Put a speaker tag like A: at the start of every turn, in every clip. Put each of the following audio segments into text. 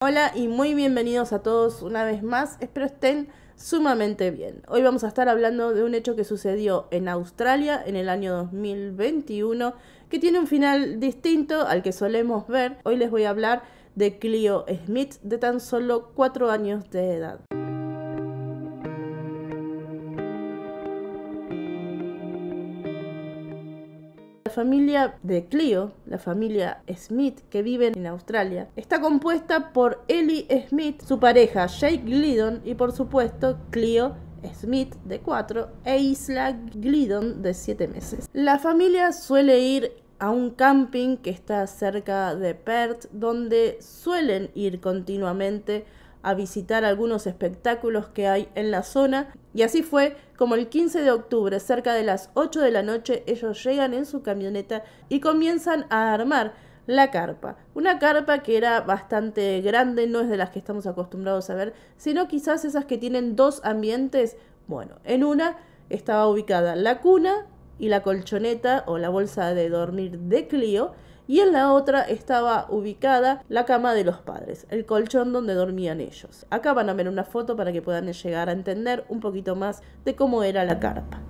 A: Hola y muy bienvenidos a todos una vez más, espero estén sumamente bien. Hoy vamos a estar hablando de un hecho que sucedió en Australia en el año 2021 que tiene un final distinto al que solemos ver. Hoy les voy a hablar de Clio Smith de tan solo 4 años de edad. La familia de Clio, la familia Smith, que viven en Australia, está compuesta por Ellie Smith, su pareja Jake Glidon y por supuesto Clio Smith de 4 e Isla Glidon de 7 meses. La familia suele ir a un camping que está cerca de Perth, donde suelen ir continuamente a visitar algunos espectáculos que hay en la zona. Y así fue como el 15 de octubre, cerca de las 8 de la noche, ellos llegan en su camioneta y comienzan a armar la carpa. Una carpa que era bastante grande, no es de las que estamos acostumbrados a ver, sino quizás esas que tienen dos ambientes. Bueno, en una estaba ubicada la cuna y la colchoneta o la bolsa de dormir de Clio y en la otra estaba ubicada la cama de los padres, el colchón donde dormían ellos. Acá van a ver una foto para que puedan llegar a entender un poquito más de cómo era la carpa.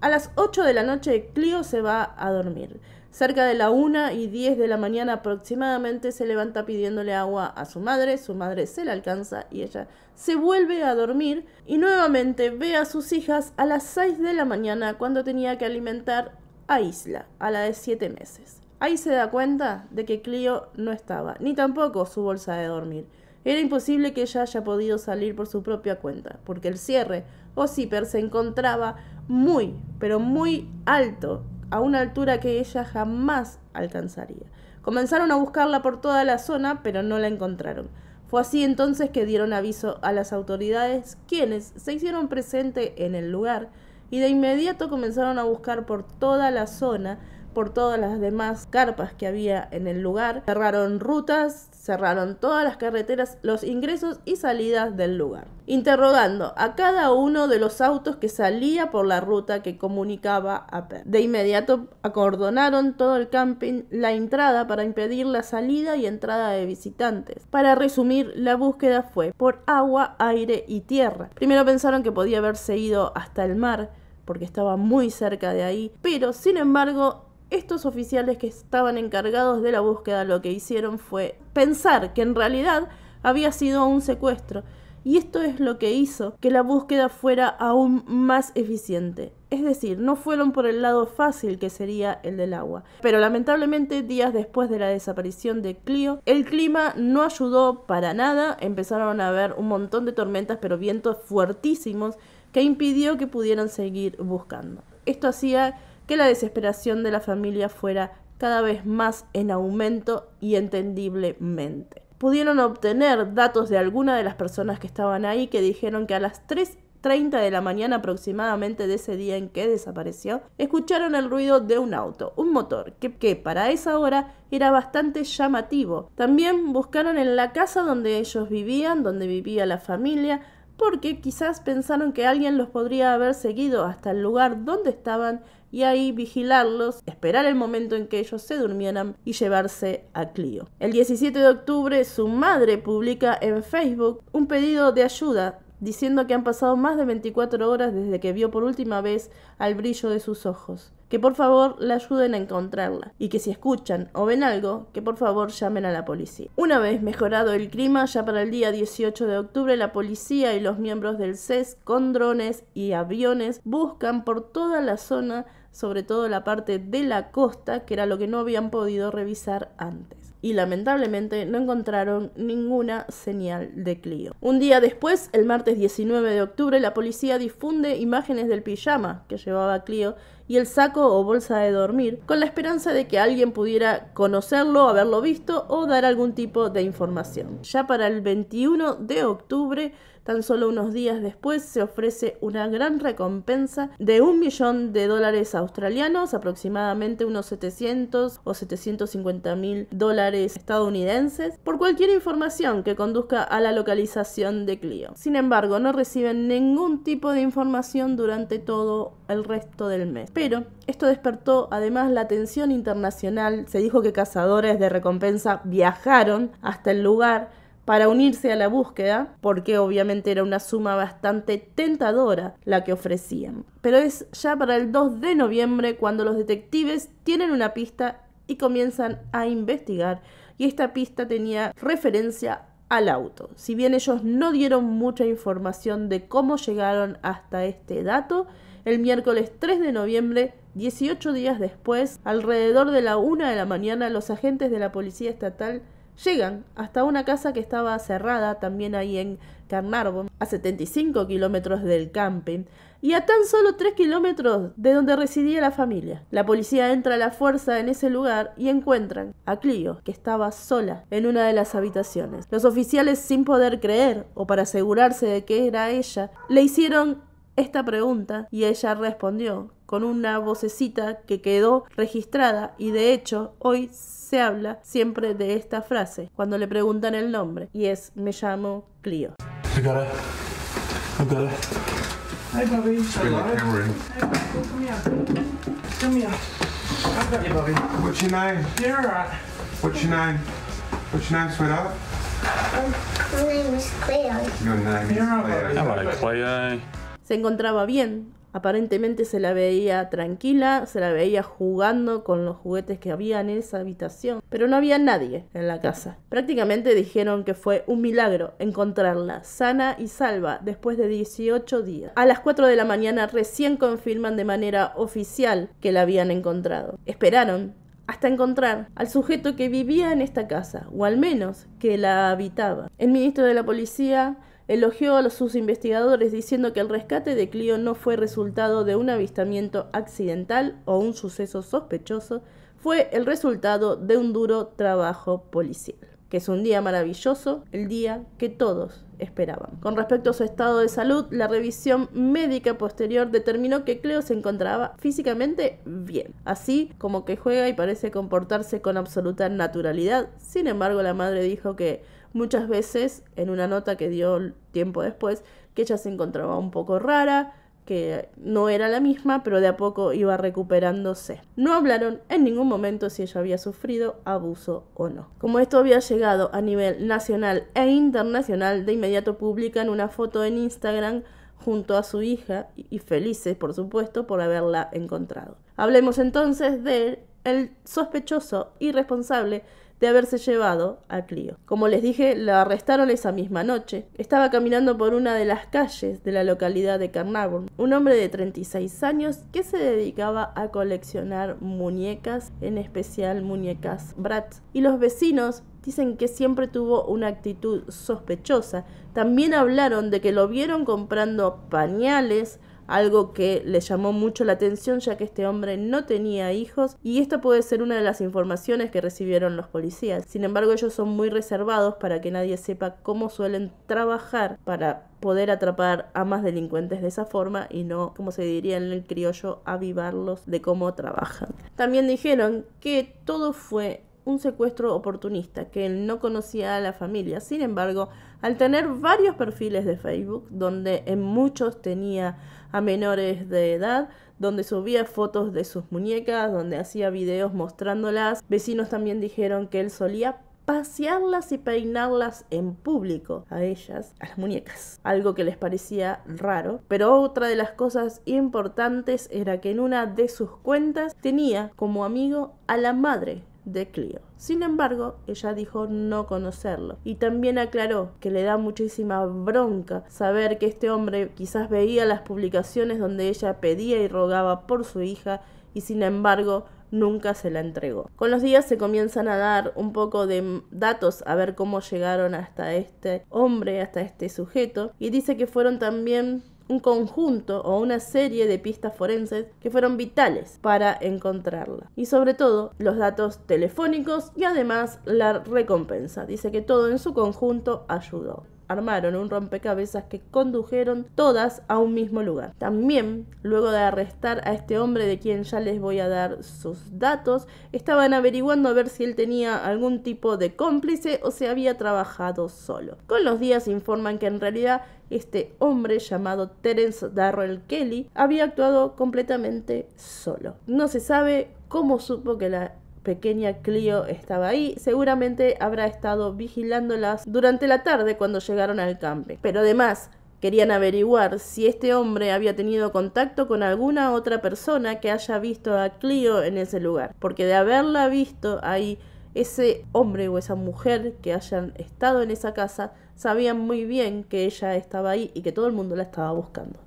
A: A las 8 de la noche Clio se va a dormir. Cerca de la 1 y 10 de la mañana aproximadamente se levanta pidiéndole agua a su madre, su madre se la alcanza y ella se vuelve a dormir y nuevamente ve a sus hijas a las 6 de la mañana cuando tenía que alimentar a Isla, a la de 7 meses. Ahí se da cuenta de que Clio no estaba, ni tampoco su bolsa de dormir. Era imposible que ella haya podido salir por su propia cuenta, porque el cierre o zipper se encontraba muy, pero muy alto, a una altura que ella jamás alcanzaría. Comenzaron a buscarla por toda la zona, pero no la encontraron. Fue así entonces que dieron aviso a las autoridades, quienes se hicieron presente en el lugar y de inmediato comenzaron a buscar por toda la zona por todas las demás carpas que había en el lugar. Cerraron rutas, cerraron todas las carreteras, los ingresos y salidas del lugar, interrogando a cada uno de los autos que salía por la ruta que comunicaba a Perth. De inmediato acordonaron todo el camping, la entrada para impedir la salida y entrada de visitantes. Para resumir, la búsqueda fue por agua, aire y tierra. Primero pensaron que podía haberse ido hasta el mar, porque estaba muy cerca de ahí, pero sin embargo estos oficiales que estaban encargados de la búsqueda lo que hicieron fue pensar que en realidad había sido un secuestro. Y esto es lo que hizo que la búsqueda fuera aún más eficiente. Es decir, no fueron por el lado fácil que sería el del agua. Pero lamentablemente días después de la desaparición de Clio, el clima no ayudó para nada. Empezaron a haber un montón de tormentas pero vientos fuertísimos que impidió que pudieran seguir buscando. Esto hacía que la desesperación de la familia fuera cada vez más en aumento y entendiblemente. Pudieron obtener datos de alguna de las personas que estaban ahí que dijeron que a las 3.30 de la mañana aproximadamente de ese día en que desapareció, escucharon el ruido de un auto, un motor, que, que para esa hora era bastante llamativo. También buscaron en la casa donde ellos vivían, donde vivía la familia, porque quizás pensaron que alguien los podría haber seguido hasta el lugar donde estaban y ahí vigilarlos, esperar el momento en que ellos se durmieran y llevarse a Clio. El 17 de octubre su madre publica en Facebook un pedido de ayuda diciendo que han pasado más de 24 horas desde que vio por última vez al brillo de sus ojos que por favor la ayuden a encontrarla y que si escuchan o ven algo, que por favor llamen a la policía. Una vez mejorado el clima, ya para el día 18 de octubre, la policía y los miembros del CES con drones y aviones buscan por toda la zona, sobre todo la parte de la costa, que era lo que no habían podido revisar antes y lamentablemente no encontraron ninguna señal de Clio. Un día después, el martes 19 de octubre, la policía difunde imágenes del pijama que llevaba Clio y el saco o bolsa de dormir, con la esperanza de que alguien pudiera conocerlo, haberlo visto o dar algún tipo de información. Ya para el 21 de octubre Tan solo unos días después se ofrece una gran recompensa de un millón de dólares australianos, aproximadamente unos 700 o 750 mil dólares estadounidenses, por cualquier información que conduzca a la localización de Clio. Sin embargo, no reciben ningún tipo de información durante todo el resto del mes. Pero esto despertó además la atención internacional. Se dijo que cazadores de recompensa viajaron hasta el lugar para unirse a la búsqueda, porque obviamente era una suma bastante tentadora la que ofrecían. Pero es ya para el 2 de noviembre cuando los detectives tienen una pista y comienzan a investigar. Y esta pista tenía referencia al auto. Si bien ellos no dieron mucha información de cómo llegaron hasta este dato, el miércoles 3 de noviembre 18 días después, alrededor de la 1 de la mañana, los agentes de la Policía Estatal Llegan hasta una casa que estaba cerrada también ahí en Carnarvon, a 75 kilómetros del camping y a tan solo 3 kilómetros de donde residía la familia. La policía entra a la fuerza en ese lugar y encuentran a Clio, que estaba sola en una de las habitaciones. Los oficiales, sin poder creer o para asegurarse de que era ella, le hicieron esta pregunta y ella respondió con una vocecita que quedó registrada y de hecho hoy se habla siempre de esta frase cuando le preguntan el nombre y es me llamo Clio. What's your name, my name is Your name is Cleo se encontraba bien. Aparentemente se la veía tranquila, se la veía jugando con los juguetes que había en esa habitación, pero no había nadie en la casa. Prácticamente dijeron que fue un milagro encontrarla sana y salva después de 18 días. A las 4 de la mañana recién confirman de manera oficial que la habían encontrado. Esperaron hasta encontrar al sujeto que vivía en esta casa, o al menos que la habitaba. El ministro de la policía elogió a sus investigadores diciendo que el rescate de Cleo no fue resultado de un avistamiento accidental o un suceso sospechoso, fue el resultado de un duro trabajo policial que es un día maravilloso, el día que todos esperaban. Con respecto a su estado de salud, la revisión médica posterior determinó que Cleo se encontraba físicamente bien, así como que juega y parece comportarse con absoluta naturalidad. Sin embargo, la madre dijo que muchas veces en una nota que dio tiempo después, que ella se encontraba un poco rara, que no era la misma, pero de a poco iba recuperándose. No hablaron en ningún momento si ella había sufrido abuso o no. Como esto había llegado a nivel nacional e internacional, de inmediato publican una foto en Instagram junto a su hija y felices, por supuesto, por haberla encontrado. Hablemos entonces del el sospechoso y responsable de haberse llevado a Clio. Como les dije, la arrestaron esa misma noche. Estaba caminando por una de las calles de la localidad de Carnarvon, un hombre de 36 años que se dedicaba a coleccionar muñecas, en especial muñecas Bratz. Y los vecinos dicen que siempre tuvo una actitud sospechosa. También hablaron de que lo vieron comprando pañales, algo que le llamó mucho la atención ya que este hombre no tenía hijos y esta puede ser una de las informaciones que recibieron los policías. Sin embargo, ellos son muy reservados para que nadie sepa cómo suelen trabajar para poder atrapar a más delincuentes de esa forma y no, como se diría en el criollo, avivarlos de cómo trabajan. También dijeron que todo fue un secuestro oportunista, que él no conocía a la familia. Sin embargo, al tener varios perfiles de Facebook, donde en muchos tenía a menores de edad, donde subía fotos de sus muñecas, donde hacía videos mostrándolas. Vecinos también dijeron que él solía pasearlas y peinarlas en público a ellas, a las muñecas, algo que les parecía raro. Pero otra de las cosas importantes era que en una de sus cuentas tenía como amigo a la madre de Clio. Sin embargo, ella dijo no conocerlo y también aclaró que le da muchísima bronca saber que este hombre quizás veía las publicaciones donde ella pedía y rogaba por su hija y sin embargo nunca se la entregó. Con los días se comienzan a dar un poco de datos a ver cómo llegaron hasta este hombre, hasta este sujeto, y dice que fueron también un conjunto o una serie de pistas forenses que fueron vitales para encontrarla. Y sobre todo los datos telefónicos y además la recompensa. Dice que todo en su conjunto ayudó armaron un rompecabezas que condujeron todas a un mismo lugar. También, luego de arrestar a este hombre de quien ya les voy a dar sus datos, estaban averiguando a ver si él tenía algún tipo de cómplice o se había trabajado solo. Con los días informan que en realidad este hombre llamado Terence Darrell Kelly había actuado completamente solo. No se sabe cómo supo que la pequeña Clio estaba ahí, seguramente habrá estado vigilándolas durante la tarde cuando llegaron al camping Pero además, querían averiguar si este hombre había tenido contacto con alguna otra persona que haya visto a Clio en ese lugar, porque de haberla visto ahí, ese hombre o esa mujer que hayan estado en esa casa sabían muy bien que ella estaba ahí y que todo el mundo la estaba buscando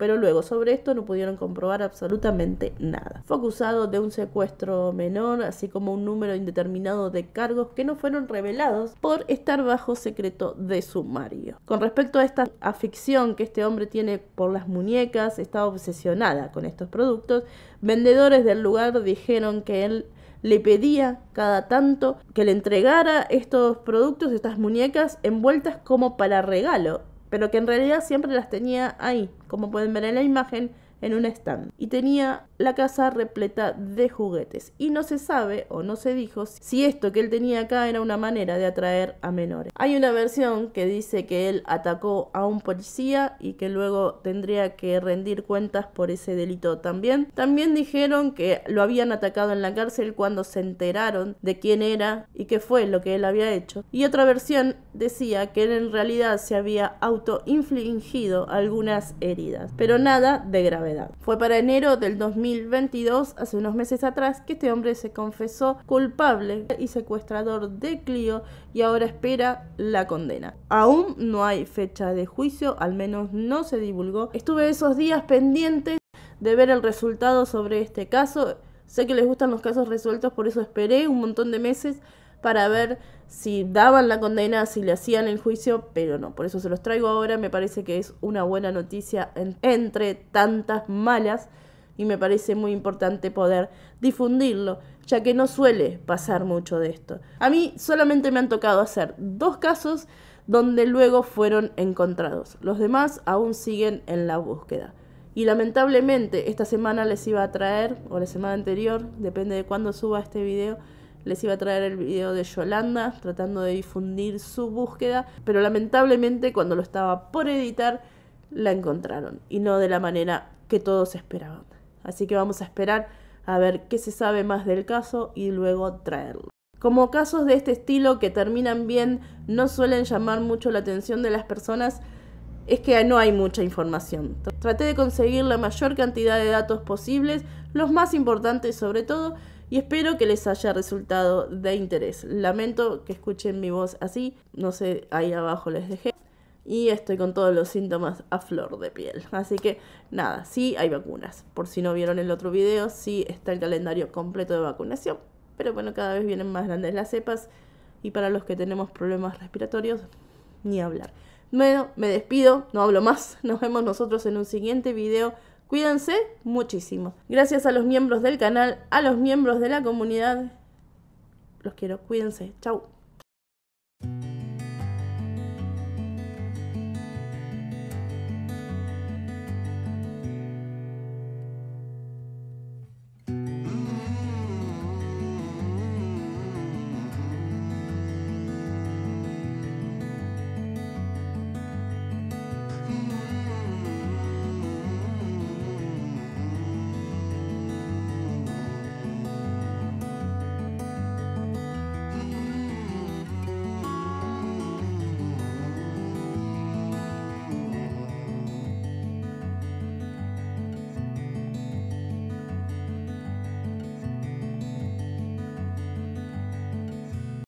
A: pero luego sobre esto no pudieron comprobar absolutamente nada. Fue acusado de un secuestro menor, así como un número indeterminado de cargos que no fueron revelados por estar bajo secreto de sumario. Con respecto a esta afición que este hombre tiene por las muñecas, estaba obsesionada con estos productos, vendedores del lugar dijeron que él le pedía cada tanto que le entregara estos productos, estas muñecas envueltas como para regalo pero que en realidad siempre las tenía ahí. Como pueden ver en la imagen, en un stand y tenía la casa repleta de juguetes. Y no se sabe o no se dijo si esto que él tenía acá era una manera de atraer a menores. Hay una versión que dice que él atacó a un policía y que luego tendría que rendir cuentas por ese delito también. También dijeron que lo habían atacado en la cárcel cuando se enteraron de quién era y qué fue lo que él había hecho. Y otra versión decía que él en realidad se había autoinfligido algunas heridas, pero nada de grave. Fue para enero del 2022, hace unos meses atrás, que este hombre se confesó culpable y secuestrador de Clio y ahora espera la condena. Aún no hay fecha de juicio, al menos no se divulgó. Estuve esos días pendientes de ver el resultado sobre este caso. Sé que les gustan los casos resueltos, por eso esperé un montón de meses para ver si daban la condena, si le hacían el juicio, pero no, por eso se los traigo ahora, me parece que es una buena noticia entre tantas malas y me parece muy importante poder difundirlo, ya que no suele pasar mucho de esto. A mí solamente me han tocado hacer dos casos donde luego fueron encontrados, los demás aún siguen en la búsqueda. Y lamentablemente esta semana les iba a traer, o la semana anterior, depende de cuándo suba este video, les iba a traer el video de Yolanda tratando de difundir su búsqueda, pero lamentablemente cuando lo estaba por editar la encontraron y no de la manera que todos esperaban. Así que vamos a esperar a ver qué se sabe más del caso y luego traerlo. Como casos de este estilo que terminan bien no suelen llamar mucho la atención de las personas, es que no hay mucha información. Traté de conseguir la mayor cantidad de datos posibles, los más importantes sobre todo, y espero que les haya resultado de interés. Lamento que escuchen mi voz así, no sé, ahí abajo les dejé. Y estoy con todos los síntomas a flor de piel. Así que nada, sí hay vacunas. Por si no vieron el otro video, sí está el calendario completo de vacunación. Pero bueno, cada vez vienen más grandes las cepas. Y para los que tenemos problemas respiratorios, ni hablar. Bueno, me despido, no hablo más. Nos vemos nosotros en un siguiente video. Cuídense muchísimo. Gracias a los miembros del canal, a los miembros de la comunidad. Los quiero, cuídense. Chau.